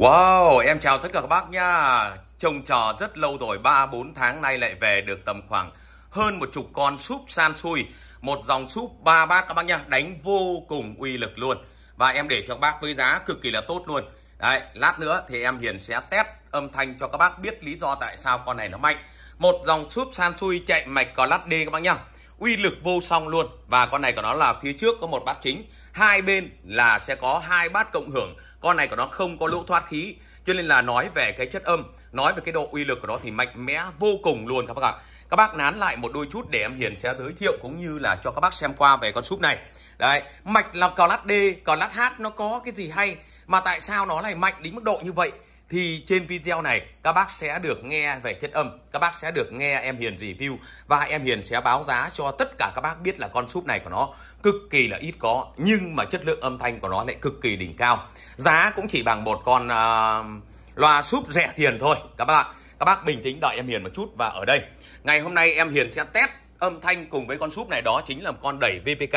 Wow, em chào tất cả các bác nha. Trông trò rất lâu rồi, 3 4 tháng nay lại về được tầm khoảng hơn một chục con súp san xui, một dòng súp ba bát các bác nha, đánh vô cùng uy lực luôn. Và em để cho các bác với giá cực kỳ là tốt luôn. Đấy, lát nữa thì em Hiền sẽ test âm thanh cho các bác biết lý do tại sao con này nó mạnh. Một dòng súp san xui chạy mạch có lát D các bác nhá. Uy lực vô song luôn và con này của nó là phía trước có một bát chính, hai bên là sẽ có hai bát cộng hưởng con này của nó không có lỗ thoát khí cho nên là nói về cái chất âm nói về cái độ uy lực của nó thì mạnh mẽ vô cùng luôn các bác ạ các bác nán lại một đôi chút để em Hiền sẽ giới thiệu cũng như là cho các bác xem qua về con súp này đấy mạch là cò lát D cò lát H nó có cái gì hay mà tại sao nó lại mạnh đến mức độ như vậy thì trên video này các bác sẽ được nghe về chất âm các bác sẽ được nghe em Hiền review và em Hiền sẽ báo giá cho tất cả các bác biết là con súp này của nó cực kỳ là ít có nhưng mà chất lượng âm thanh của nó lại cực kỳ đỉnh cao giá cũng chỉ bằng một con uh, loa súp rẻ tiền thôi các bạn các bác bình tĩnh đợi em Hiền một chút và ở đây ngày hôm nay em Hiền sẽ test âm thanh cùng với con súp này đó chính là con đẩy VPK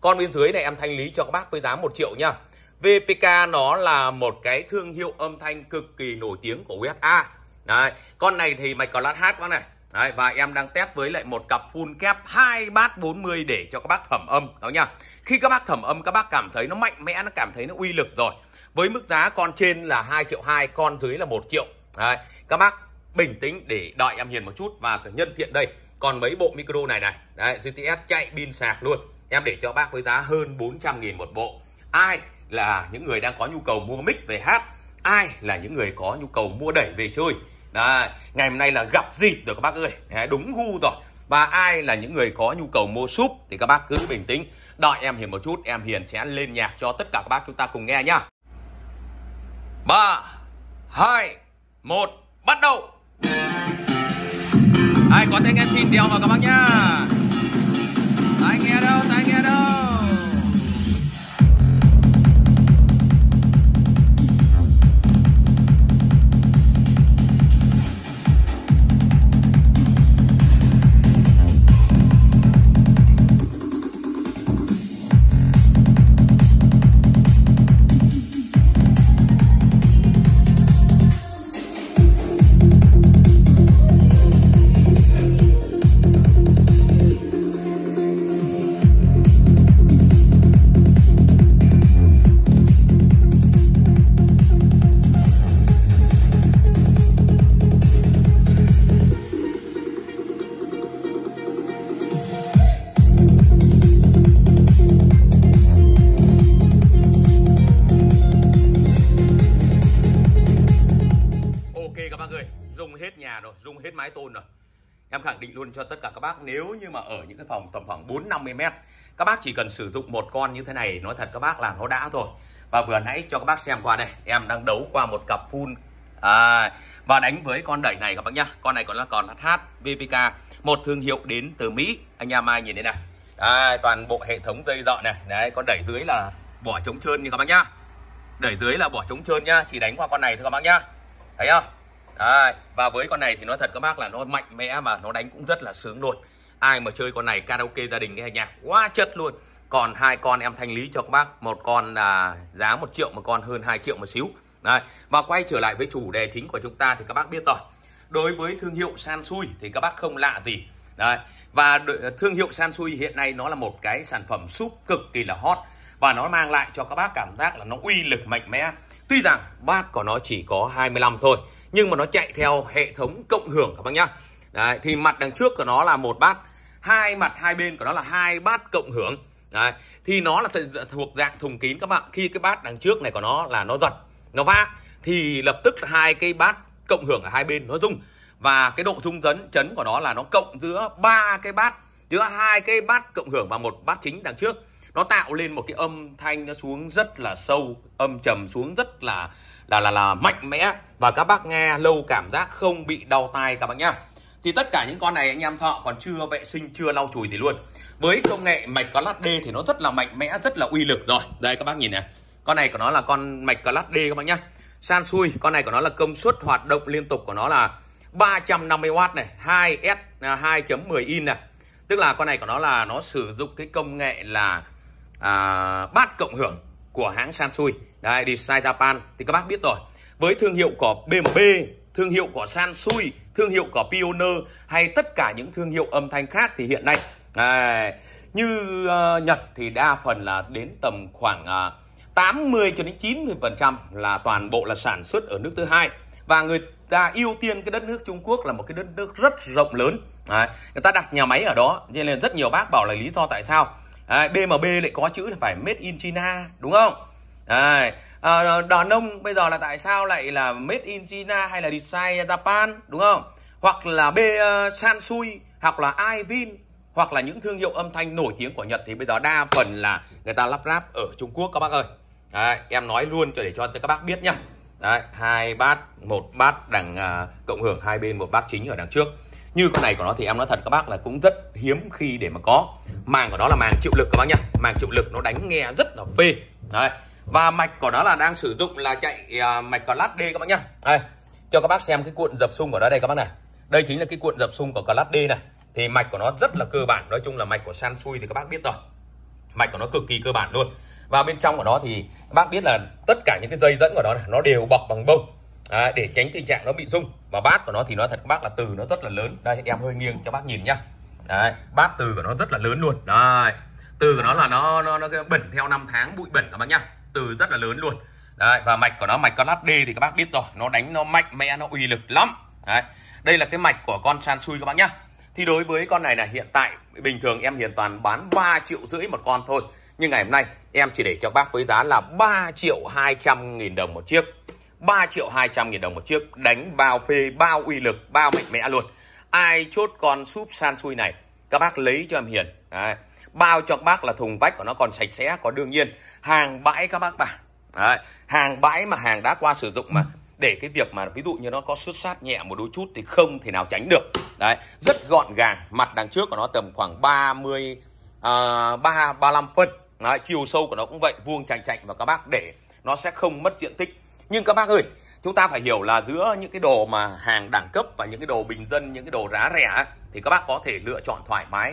con bên dưới này em thanh lý cho các bác với giá một triệu nha VPK nó là một cái thương hiệu âm thanh cực kỳ nổi tiếng của USA Đấy, con này thì mạch còn lát hát quá này Đấy, và em đang test với lại một cặp full kép hai bát 40 để cho các bác thẩm âm đó nha khi các bác thẩm âm các bác cảm thấy nó mạnh mẽ nó cảm thấy nó uy lực rồi với mức giá con trên là 2 triệu 2 con dưới là 1 triệu Đấy, các bác bình tĩnh để đợi em hiền một chút và nhân tiện đây còn mấy bộ micro này này Đấy, GTS chạy pin sạc luôn em để cho bác với giá hơn 400 nghìn một bộ ai là những người đang có nhu cầu mua mic về hát ai là những người có nhu cầu mua đẩy về chơi Đấy, ngày hôm nay là gặp dịp rồi các bác ơi Đấy, đúng gu rồi và ai là những người có nhu cầu mua súp thì các bác cứ bình tĩnh đợi em hiền một chút em hiền sẽ lên nhạc cho tất cả các bác chúng ta cùng nghe nhá ba hai một bắt đầu ai có tiếng nghe xin đeo vào các bác nhá Ai nghe đâu ai nghe đâu nhà rồi rung hết mái tôn rồi em khẳng định luôn cho tất cả các bác nếu như mà ở những cái phòng tầm khoảng 4 50 mét các bác chỉ cần sử dụng một con như thế này nói thật các bác là nó đã rồi và vừa nãy cho các bác xem qua đây em đang đấu qua một cặp full à, và đánh với con đẩy này các bác nhá con này còn là còn HH VPK một thương hiệu đến từ Mỹ anh em ai nhìn đây này à, toàn bộ hệ thống dây dọ này đấy con đẩy dưới là bỏ chống trơn như các bác nhá đẩy dưới là bỏ chống trơn nhá chỉ đánh qua con này thôi các bác nhá thấy không Đấy. và với con này thì nói thật các bác là nó mạnh mẽ mà nó đánh cũng rất là sướng luôn ai mà chơi con này karaoke gia đình nghe nhạc quá chất luôn còn hai con em thanh lý cho các bác một con là giá một triệu một con hơn 2 triệu một xíu Đấy. và quay trở lại với chủ đề chính của chúng ta thì các bác biết rồi đối với thương hiệu san Sansui thì các bác không lạ gì Đấy. và thương hiệu san Sansui hiện nay nó là một cái sản phẩm súp cực kỳ là hot và nó mang lại cho các bác cảm giác là nó uy lực mạnh mẽ tuy rằng bác của nó chỉ có 25 thôi nhưng mà nó chạy theo hệ thống cộng hưởng các bác nhá Đấy, thì mặt đằng trước của nó là một bát hai mặt hai bên của nó là hai bát cộng hưởng Đấy, thì nó là thuộc dạng thùng kín các bạn khi cái bát đằng trước này của nó là nó giật nó va thì lập tức hai cái bát cộng hưởng ở hai bên nó rung và cái độ rung dấn chấn của nó là nó cộng giữa ba cái bát giữa hai cái bát cộng hưởng và một bát chính đằng trước nó tạo lên một cái âm thanh nó xuống rất là sâu âm trầm xuống rất là là là là mạnh mẽ và các bác nghe lâu cảm giác không bị đau tai các bạn nhá thì tất cả những con này anh em thợ còn chưa vệ sinh chưa lau chùi thì luôn với công nghệ mạch có lát D thì nó rất là mạnh mẽ rất là uy lực rồi đây các bác nhìn này con này của nó là con mạch có lát D các bạn nhá san xui con này của nó là công suất hoạt động liên tục của nó là 350W này 2S 2.10 à, in này tức là con này của nó là nó sử dụng cái công nghệ là à, bát cộng hưởng của hãng Sansui đây Design Japan thì các bác biết rồi với thương hiệu của BMB thương hiệu của Sansui thương hiệu của Pioneer hay tất cả những thương hiệu âm thanh khác thì hiện nay à, như uh, Nhật thì đa phần là đến tầm khoảng uh, ờ, 80 cho đến 90% là toàn bộ là sản xuất ở nước thứ hai và người ta ưu tiên cái đất nước Trung Quốc là một cái đất nước rất rộng lớn Đấy, người ta đặt nhà máy ở đó nên là rất nhiều bác bảo là lý do tại sao à, BMB lại có chữ là phải made in China đúng không à, à, đòn nông bây giờ là tại sao lại là made in China hay là design Japan đúng không hoặc là B uh, Sansui hoặc là Ivin hoặc là những thương hiệu âm thanh nổi tiếng của Nhật thì bây giờ đa phần là người ta lắp ráp ở Trung Quốc các bác ơi Đấy, em nói luôn cho để cho các bác biết nhá Đấy, hai bát một bát đằng uh, cộng hưởng hai bên một bát chính ở đằng trước như con này của nó thì em nói thật các bác là cũng rất hiếm khi để mà có màng của nó là màng chịu lực các bác nhá màng chịu lực nó đánh nghe rất là phê đấy và mạch của nó là đang sử dụng là chạy uh, mạch còn lát D các bác nhá đây cho các bác xem cái cuộn dập sung của nó đây các bác này đây chính là cái cuộn dập sung của con lát D này thì mạch của nó rất là cơ bản nói chung là mạch của san Sansui thì các bác biết rồi mạch của nó cực kỳ cơ bản luôn và bên trong của nó thì các bác biết là tất cả những cái dây dẫn của nó này, nó đều bọc bằng bông à, để tránh tình trạng nó bị rung và bát của nó thì nó thật các bác là từ nó rất là lớn đây em hơi nghiêng cho bác nhìn nhá đấy bát từ của nó rất là lớn luôn đấy từ của nó là nó nó nó bẩn theo năm tháng bụi bẩn các bác nhá từ rất là lớn luôn đấy và mạch của nó mạch con HD thì các bác biết rồi nó đánh nó mạnh mẽ nó uy lực lắm đấy đây là cái mạch của con Sansui các bác nhá thì đối với con này là hiện tại bình thường em hiện toàn bán 3 triệu rưỡi một con thôi nhưng ngày hôm nay em chỉ để cho bác với giá là 3 triệu 200 nghìn đồng một chiếc 3 triệu 200 nghìn đồng một chiếc đánh bao phê bao uy lực bao mạnh mẽ luôn ai chốt con súp san xui này các bác lấy cho em hiền Đấy. bao cho các bác là thùng vách của nó còn sạch sẽ có đương nhiên hàng bãi các bác bà Đấy. hàng bãi mà hàng đã qua sử dụng mà để cái việc mà ví dụ như nó có xuất sát nhẹ một đôi chút thì không thể nào tránh được đấy rất gọn gàng mặt đằng trước của nó tầm khoảng 30 à, ba ba mươi phân đấy, chiều sâu của nó cũng vậy vuông chành chạnh và các bác để nó sẽ không mất diện tích nhưng các bác ơi chúng ta phải hiểu là giữa những cái đồ mà hàng đẳng cấp và những cái đồ bình dân những cái đồ giá rẻ thì các bác có thể lựa chọn thoải mái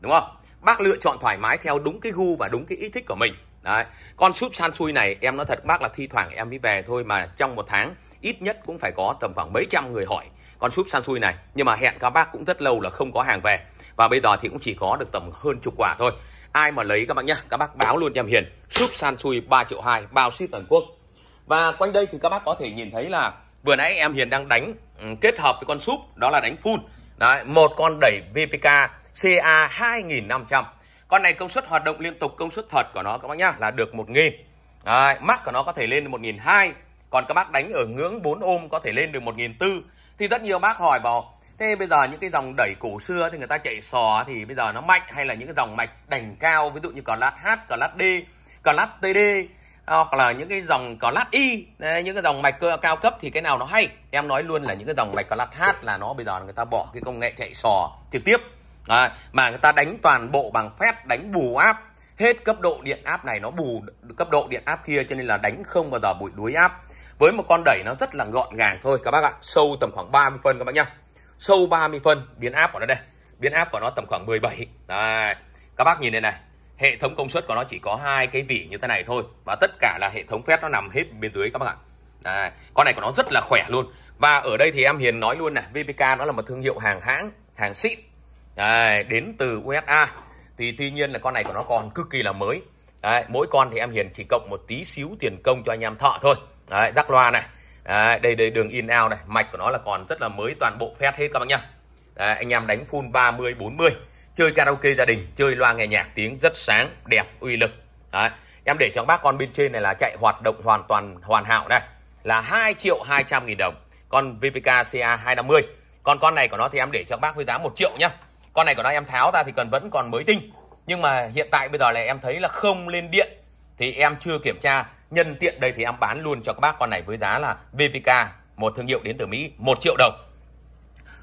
đúng không bác lựa chọn thoải mái theo đúng cái gu và đúng cái ý thích của mình Đấy. Con súp san xui này em nói thật bác là thi thoảng em mới về thôi mà trong một tháng ít nhất cũng phải có tầm khoảng mấy trăm người hỏi con súp san xui này. Nhưng mà hẹn các bác cũng rất lâu là không có hàng về. Và bây giờ thì cũng chỉ có được tầm hơn chục quả thôi. Ai mà lấy các bạn nhá, các bác báo luôn cho em Hiền. Súp san xui 3 triệu 2 bao ship toàn quốc và quanh đây thì các bác có thể nhìn thấy là vừa nãy em Hiền đang đánh ừ, kết hợp với con súp đó là đánh phun Đấy, một con đẩy VPK CA 2500 con này công suất hoạt động liên tục công suất thật của nó các bác nhá là được 1000 Đấy, mắc của nó có thể lên được đến 1002 còn các bác đánh ở ngưỡng 4 ôm có thể lên được 1004 thì rất nhiều bác hỏi vào thế bây giờ những cái dòng đẩy cổ xưa thì người ta chạy sò thì bây giờ nó mạnh hay là những cái dòng mạch đành cao ví dụ như còn lát H còn lát D còn lát TD À, hoặc là những cái dòng có lát y những cái dòng mạch cơ cao cấp thì cái nào nó hay em nói luôn là những cái dòng mạch có lát hát là nó bây giờ người ta bỏ cái công nghệ chạy sò trực tiếp à, mà người ta đánh toàn bộ bằng phép đánh bù áp hết cấp độ điện áp này nó bù cấp độ điện áp kia cho nên là đánh không bao giờ bụi đuối áp với một con đẩy nó rất là gọn gàng thôi các bác ạ sâu tầm khoảng 30 phân các bác nhá sâu 30 phân biến áp của nó đây biến áp của nó tầm khoảng 17 đấy các bác nhìn đây này hệ thống công suất của nó chỉ có hai cái vỉ như thế này thôi và tất cả là hệ thống phép nó nằm hết bên dưới các bạn ạ Đấy, con này của nó rất là khỏe luôn và ở đây thì em Hiền nói luôn nè VPK nó là một thương hiệu hàng hãng hàng xịn Đấy, đến từ USA thì tuy nhiên là con này của nó còn cực kỳ là mới Đấy, mỗi con thì em Hiền chỉ cộng một tí xíu tiền công cho anh em thọ thôi Đấy, rắc loa này Đấy, đây đây đường in out này mạch của nó là còn rất là mới toàn bộ phép hết các bác nhá Đấy, anh em đánh full 30 40 chơi karaoke gia đình chơi loa nghe nhạc tiếng rất sáng đẹp uy lực Đấy. em để cho bác con bên trên này là chạy hoạt động hoàn toàn hoàn hảo đây là 2 triệu 200 nghìn đồng con VPK CA 250 còn con này của nó thì em để cho bác với giá 1 triệu nhá con này của nó em tháo ra thì còn vẫn còn mới tinh nhưng mà hiện tại bây giờ là em thấy là không lên điện thì em chưa kiểm tra nhân tiện đây thì em bán luôn cho các bác con này với giá là VPK một thương hiệu đến từ Mỹ 1 triệu đồng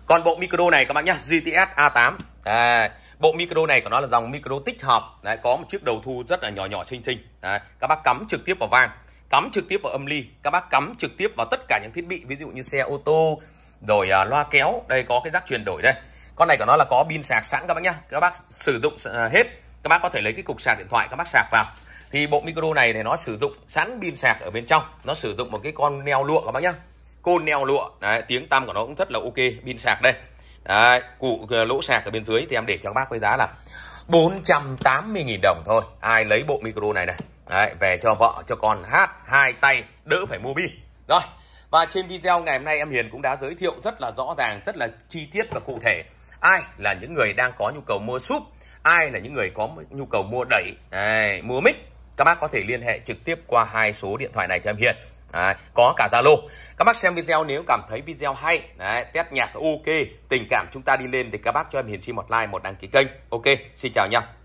còn bộ micro này các bạn nhé GTS A8 à, bộ micro này của nó là dòng micro tích hợp đấy, có một chiếc đầu thu rất là nhỏ nhỏ xinh xinh đấy, các bác cắm trực tiếp vào vang cắm trực tiếp vào âm ly các bác cắm trực tiếp vào tất cả những thiết bị ví dụ như xe ô tô rồi à, loa kéo đây có cái rác chuyển đổi đây con này của nó là có pin sạc sẵn các bác nhá các bác sử dụng à, hết các bác có thể lấy cái cục sạc điện thoại các bác sạc vào thì bộ micro này thì nó sử dụng sẵn pin sạc ở bên trong nó sử dụng một cái con neo lụa các bác nhá côn neo lụa đấy, tiếng tăm của nó cũng rất là ok pin sạc đây đấy, cụ ờ, lỗ sạc ở bên dưới thì em để cho các bác với giá là 480.000 đồng thôi ai lấy bộ micro này này đấy, về cho vợ cho con hát hai tay đỡ phải mua pin rồi và trên video ngày hôm nay em Hiền cũng đã giới thiệu rất là rõ ràng rất là chi tiết và cụ thể ai là những người đang có nhu cầu mua súp ai là những người có nhu cầu mua đẩy đấy, mua mic các bác có thể liên hệ trực tiếp qua hai số điện thoại này cho em Hiền Đấy, có cả Zalo. Các bác xem video nếu cảm thấy video hay, đấy, test nhạc ok, tình cảm chúng ta đi lên thì các bác cho em hiển chi một like, một đăng ký kênh. Ok, xin chào nhau.